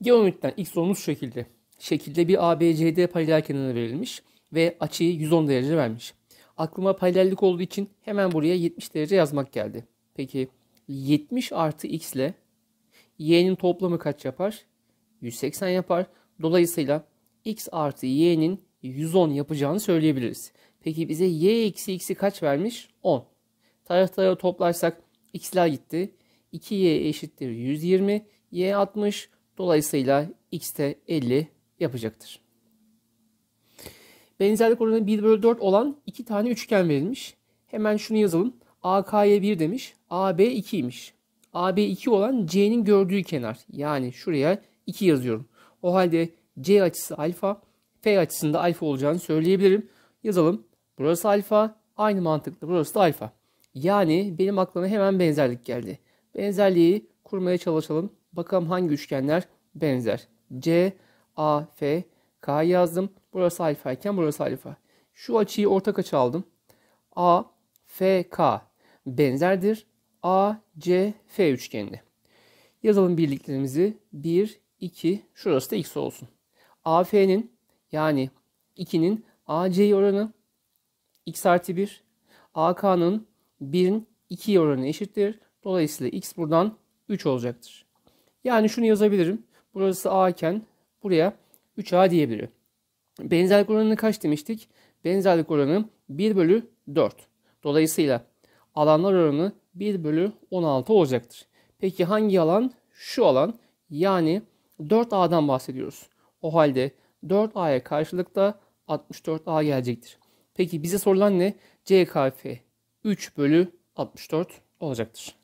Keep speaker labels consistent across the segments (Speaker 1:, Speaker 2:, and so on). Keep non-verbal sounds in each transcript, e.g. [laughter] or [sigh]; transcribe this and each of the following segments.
Speaker 1: Geometriden x solumuz şu şekilde. Şekilde bir ABCD paralel kenarına verilmiş ve açıyı 110 derece vermiş. Aklıma paralellik olduğu için hemen buraya 70 derece yazmak geldi. Peki 70 artı x ile y'nin toplamı kaç yapar? 180 yapar. Dolayısıyla x artı y'nin 110 yapacağını söyleyebiliriz. Peki bize y eksi x'i kaç vermiş? 10. Taraftarı toplarsak x'ler gitti. 2y eşittir 120, y 60, Dolayısıyla x de 50 yapacaktır. Benzerlik oranı 1 bölü 4 olan iki tane üçgen verilmiş. Hemen şunu yazalım. AK'ya 1 demiş. AB 2 2'ymiş. AB 2 olan C'nin gördüğü kenar. Yani şuraya 2 yazıyorum. O halde C açısı alfa, F açısında alfa olacağını söyleyebilirim. Yazalım. Burası alfa, aynı mantıkla burası da alfa. Yani benim aklıma hemen benzerlik geldi. Benzerliği kurmaya çalışalım. Bakalım hangi üçgenler benzer. C, A, F, K yazdım. Burası alfa iken burası alfa. Şu açıyı ortak açı aldım. A, F, K benzerdir. A, C, F üçgenine. Yazalım birliklerimizi. 1, 2, şurası da x olsun. A, F'nin yani 2'nin A, C oranı x artı 1. A, K'nın 1'in 2 oranı eşittir. Dolayısıyla x buradan 3 olacaktır. Yani şunu yazabilirim. Burası A iken buraya 3A diyebilirim. Benzerlik oranını kaç demiştik? Benzerlik oranı 1 bölü 4. Dolayısıyla alanlar oranı 1 bölü 16 olacaktır. Peki hangi alan? Şu alan. Yani 4A'dan bahsediyoruz. O halde 4A'ya karşılık da 64A gelecektir. Peki bize sorulan ne? CKF 3 bölü 64 olacaktır.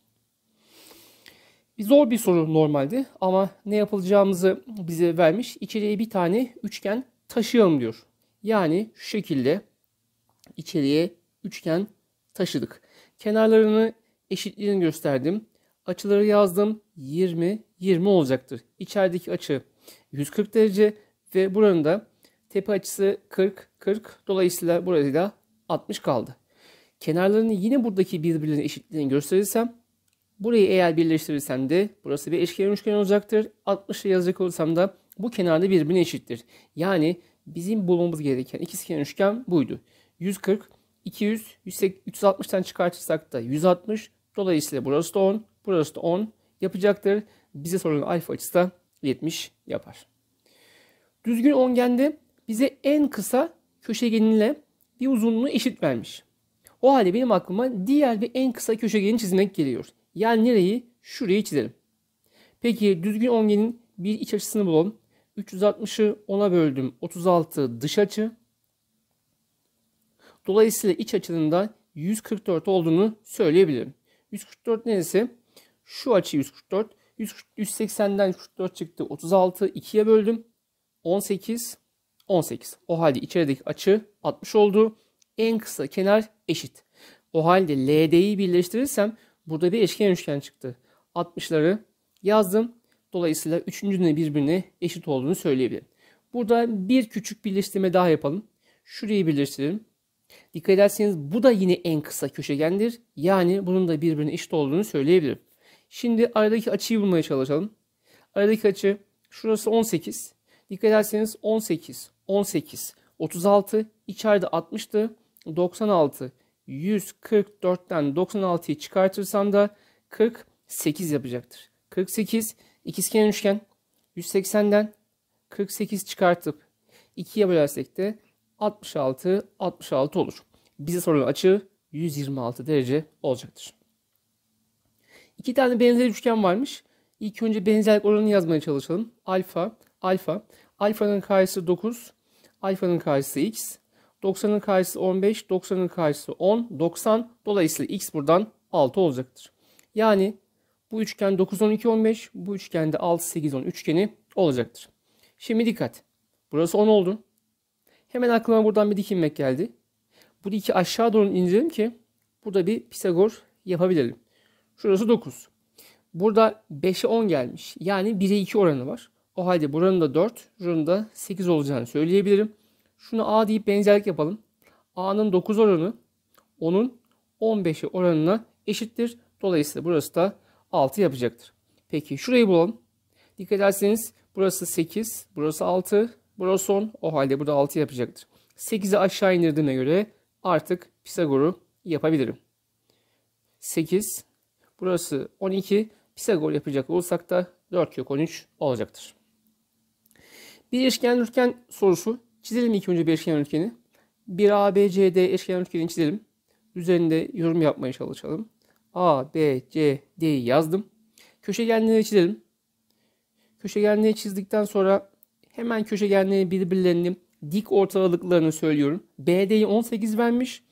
Speaker 1: Bir Zor bir soru normalde ama ne yapılacağımızı bize vermiş. İçeriye bir tane üçgen taşıyalım diyor. Yani şu şekilde içeriye üçgen taşıdık. Kenarlarını eşitliğini gösterdim. Açıları yazdım. 20, 20 olacaktır. İçerideki açı 140 derece ve buranın da tepe açısı 40, 40. Dolayısıyla burası da 60 kaldı. Kenarlarını yine buradaki birbirlerine eşitliğini gösterirsem Burayı eğer birleştirirsen de burası bir eşkenar üçgen olacaktır. 60'ı yazacak olursam da bu kenarda birbirine eşittir. Yani bizim bulmamız gereken ikizkenar üçgen buydu. 140, 200, 360'tan çıkartırsak da 160. Dolayısıyla burası da 10, burası da 10 yapacaktır. Bize sorulan alfa açısı da 70 yapar. Düzgün ongende bize en kısa köşegeninle bir uzunluğu eşit vermiş. O halde benim aklıma diğer bir en kısa köşegeni çizmek geliyor. Yani nereyi? Şurayı çizelim. Peki düzgün ongenin bir iç açısını bulalım. 360'ı 10'a böldüm. 36 dış açı. Dolayısıyla iç açının da 144 olduğunu söyleyebilirim. 144 neresi? Şu açı 144. 180'den 144 çıktı. 36 2'ye böldüm. 18 18. O halde içerideki açı 60 oldu. En kısa kenar eşit. O halde LD'yi birleştirirsem Burada bir eşkenar üçgen çıktı. 60'ları yazdım. Dolayısıyla üçüncünün birbirine eşit olduğunu söyleyebilirim. Burada bir küçük birleştirme daha yapalım. Şurayı birleştirelim. Dikkat ederseniz bu da yine en kısa köşegendir. Yani bunun da birbirine eşit olduğunu söyleyebilirim. Şimdi aradaki açıyı bulmaya çalışalım. Aradaki açı şurası 18. Dikkat ederseniz 18, 18, 36, içeride 60'tı, 96, 144'ten 96'yı çıkartırsam da 48 yapacaktır. 48 ikizkenar üçgen 180'den 48 çıkartıp 2'ye bölersek de 66 66 olur. Bize sorulan açı 126 derece olacaktır. İki tane benzer üçgen varmış. İlk önce benzerlik oranını yazmaya çalışalım. Alfa, alfa. Alfanın karşısı 9, alfanın karşısı x. 90'ın karşısı 15, 90'ın karşısı 10, 90. Dolayısıyla x buradan 6 olacaktır. Yani bu üçgen 9, 12, 15. Bu üçgende 6, 8, 10 üçgeni olacaktır. Şimdi dikkat. Burası 10 oldu. Hemen aklıma buradan bir dikinmek geldi. Bu diki aşağı doğru indirelim ki burada bir Pisagor yapabilelim. Şurası 9. Burada 5'e 10 gelmiş. Yani 1'e 2 oranı var. O halde buranın da 4, buranın da 8 olacağını söyleyebilirim. Şunu A deyip benzerlik yapalım. A'nın 9 oranı 10'un 15'i oranına eşittir. Dolayısıyla burası da 6 yapacaktır. Peki şurayı bulalım. Dikkat ederseniz burası 8, burası 6, burası 10. O halde burada 6 yapacaktır. 8'i aşağı indirdiğine göre artık Pisagor'u yapabilirim. 8, burası 12. Pisagor yapacak olsak da 4 kök 13 olacaktır. Bir eşken üçgen sorusu Çizelim ilk önce bir eşkenar üçgeni. Bir ABCD eşkenar üçgeni çizelim. Üzerinde yorum yapmaya çalışalım. A, B, C, D'yi yazdım. Köşegenleri çizelim. Köşegenleri çizdikten sonra hemen köşegenleri birbirlerini dik ortalalıklarını söylüyorum. BD'yi 18 vermiş.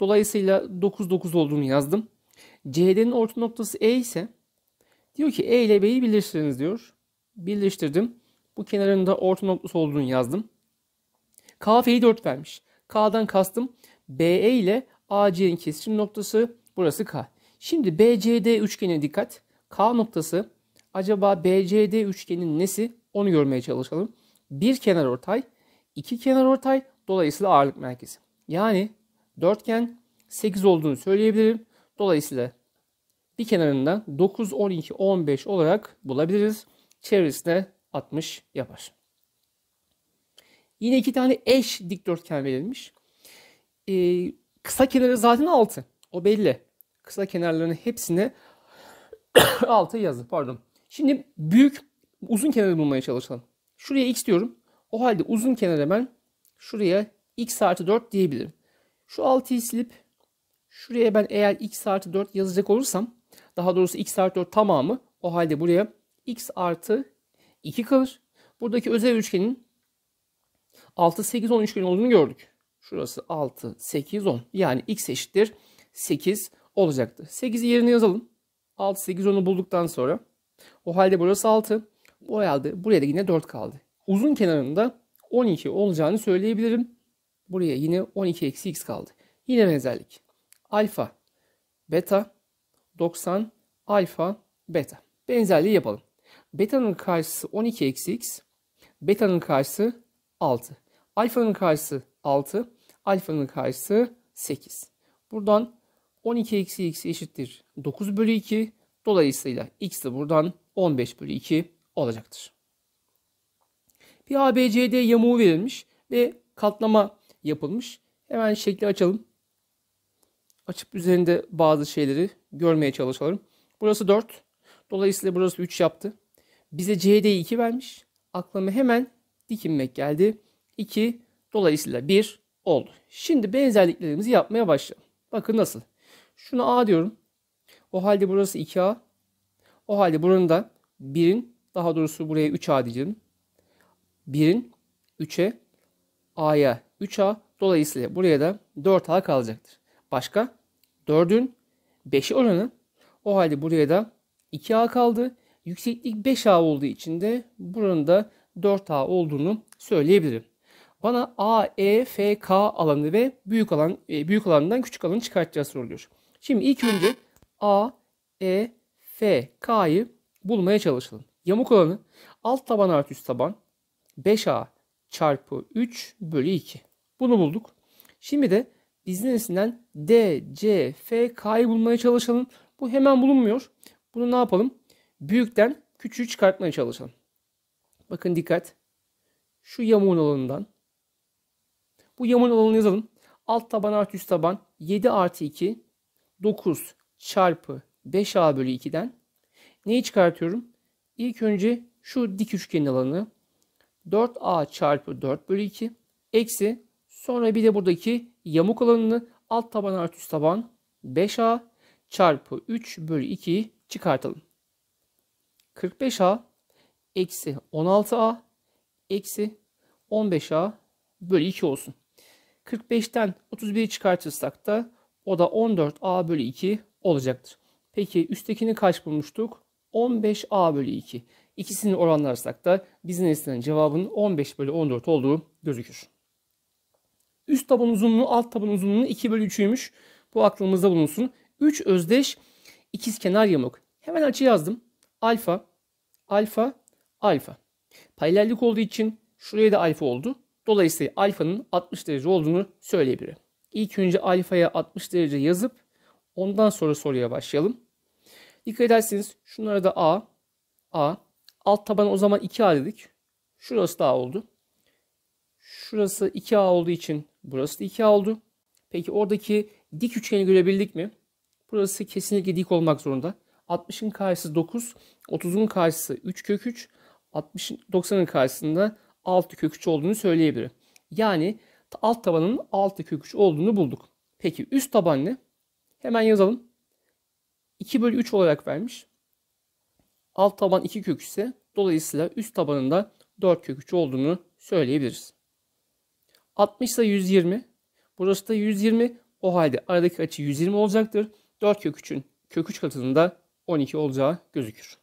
Speaker 1: Dolayısıyla 9 9 olduğunu yazdım. CD'nin orta noktası E ise diyor ki E ile B'yi bilirsiniz diyor. Birleştirdim. Bu kenarında orta noktası olduğunu yazdım. KF'yi 4 vermiş. K'dan kastım BE ile AC'nin kesişim noktası burası K. Şimdi BCD üçgenine dikkat. K noktası acaba BCD üçgenin nesi? Onu görmeye çalışalım. Bir kenar ortay, iki kenar ortay, dolayısıyla ağırlık merkezi. Yani dörtgen 8 olduğunu söyleyebilirim. Dolayısıyla bir kenarından 9, 12, 15 olarak bulabiliriz. Çevresine 60 yapar. Yine iki tane eş dikdörtgen verilmiş. Ee, kısa kenarı zaten 6. O belli. Kısa kenarların hepsine 6 [coughs] yazdı pardon. Şimdi büyük uzun kenarı bulmaya çalışalım. Şuraya x diyorum. O halde uzun kenara ben şuraya x artı 4 diyebilirim. Şu 6'yı silip şuraya ben eğer x artı 4 yazacak olursam daha doğrusu x artı 4 tamamı o halde buraya x artı 2 kalır. Buradaki özel üçgenin 6, 8, 10 üçgeni olduğunu gördük. Şurası 6, 8, 10. Yani x eşittir 8 olacaktı. 8'i yerine yazalım. 6, 8, 10'u bulduktan sonra. O halde burası 6. O halde buraya da yine 4 kaldı. Uzun kenarında 12 olacağını söyleyebilirim. Buraya yine 12 eksi x kaldı. Yine benzerlik. Alfa, beta, 90, alfa, beta. Benzerliği yapalım. Beta'nın karşısı 12 eksi x. Beta'nın karşısı 6. Alfa'nın karşısı 6. Alfa'nın karşısı 8. Buradan 12 eksi x eşittir 9 bölü 2. Dolayısıyla x de buradan 15 bölü 2 olacaktır. Bir ABCD yamuğu verilmiş ve katlama yapılmış. Hemen şekli açalım. Açıp üzerinde bazı şeyleri görmeye çalışalım. Burası 4. Dolayısıyla burası 3 yaptı. Bize CD 2 vermiş. Aklıma hemen dikinmek geldi. 2 dolayısıyla 1 oldu. Şimdi benzerliklerimizi yapmaya başlayalım. Bakın nasıl. Şunu A diyorum. O halde burası 2A. O halde buranın da 1'in daha doğrusu buraya 3A diyeceğim. 1'in 3'e A'ya 3A dolayısıyla buraya da 4A kalacaktır. Başka 4'ün 5'i oranı o halde buraya da 2A kaldı. Yükseklik 5A olduğu için de buranın da 4A olduğunu söyleyebilirim. Bana A, E, F, K alanı ve büyük alan e, büyük alandan küçük alanı çıkartacağız soruluyor. Şimdi ilk önce A, E, F, K'yı bulmaya çalışalım. Yamuk alanı alt taban artı üst taban 5A çarpı 3 bölü 2. Bunu bulduk. Şimdi de biz D, C, F, K'yı bulmaya çalışalım. Bu hemen bulunmuyor. Bunu ne yapalım? Büyükten küçüğü çıkartmaya çalışalım. Bakın dikkat. Şu yamuğun alanından bu yamun alanı yazalım. Alt taban artı üst taban 7 artı 2 9 çarpı 5a bölü 2'den neyi çıkartıyorum? İlk önce şu dik üçgenin alanı 4a çarpı 4 bölü 2 eksi sonra bir de buradaki yamuk alanını alt taban artı üst taban 5a çarpı 3 bölü 2'yi çıkartalım. 45a eksi 16a eksi 15a bölü 2 olsun. 45'ten 31'i çıkartırsak da o da 14a bölü 2 olacaktır. Peki üsttekini kaç bulmuştuk? 15a bölü 2. İkisini oranlarsak da bizim istenen cevabının 15 bölü 14 olduğu gözükür. Üst taban uzunluğu alt taban uzunluğunun 2 bölü 3'üymüş. Bu aklımızda bulunsun. 3 özdeş kenar yamuk. Hemen açı yazdım. Alfa, alfa, alfa. Paralellik olduğu için şuraya da alfa oldu. Dolayısıyla alfanın 60 derece olduğunu söyleyebilirim. İlk önce alfaya 60 derece yazıp ondan sonra soruya başlayalım. Dikkat ederseniz şunlara da A, A. Alt taban o zaman 2A dedik. Şurası da A oldu. Şurası 2A olduğu için burası da 2A oldu. Peki oradaki dik üçgeni görebildik mi? Burası kesinlikle dik olmak zorunda. 60'ın karşısı 9, 30'un karşısı 3 kök 3, 60, 90'ın karşısında 6 kök 3 olduğunu söyleyebilirim. Yani alt tabanın 6 kök 3 olduğunu bulduk. Peki üst taban ne? Hemen yazalım. 2 bölü 3 olarak vermiş. Alt taban 2 kök ise dolayısıyla üst tabanında 4 kök 3 olduğunu söyleyebiliriz. 60 ise 120. Burası da 120. O halde aradaki açı 120 olacaktır. 4 kök 3'ün kök 3 katında 12 olacağı gözükür.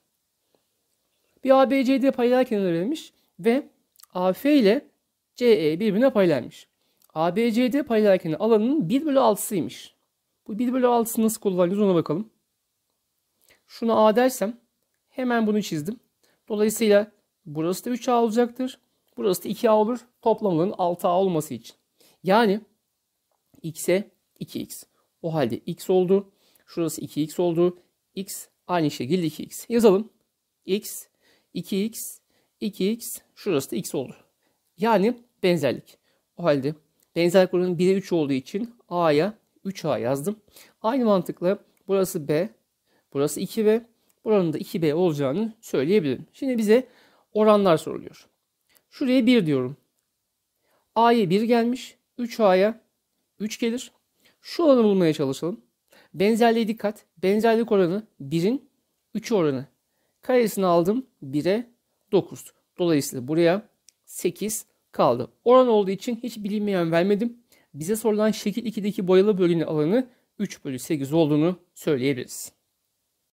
Speaker 1: Bir ABCD paralel kenar verilmiş ve AF ile CE birbirine paralelmiş. ABCD paralel kenar alanının 1 bölü 6'sıymış. Bu 1 bölü 6'sı nasıl kullanıyoruz ona bakalım. Şunu A dersem hemen bunu çizdim. Dolayısıyla burası da 3A olacaktır. Burası da 2A olur. Toplamının 6A olması için. Yani x'e 2x. O halde x oldu. Şurası 2x oldu. x aynı şekilde 2x. Yazalım. x 2x 2x şurası da x olur. Yani benzerlik. O halde benzerlik oranı 1'e 3 olduğu için a'ya 3a yazdım. Aynı mantıkla burası b, burası 2b, buranın da 2b olacağını söyleyebilirim. Şimdi bize oranlar soruluyor. Şuraya 1 diyorum. a'ya 1 gelmiş, 3a'ya 3 gelir. Şu oranı bulmaya çalışalım. Benzerliğe dikkat. Benzerlik oranı 1'in 3 oranı. Karesini aldım 1'e 9. Dolayısıyla buraya 8 kaldı. Oran olduğu için hiç bilinmeyen vermedim. Bize sorulan şekil 2'deki boyalı bölgenin alanı 3 bölü 8 olduğunu söyleyebiliriz.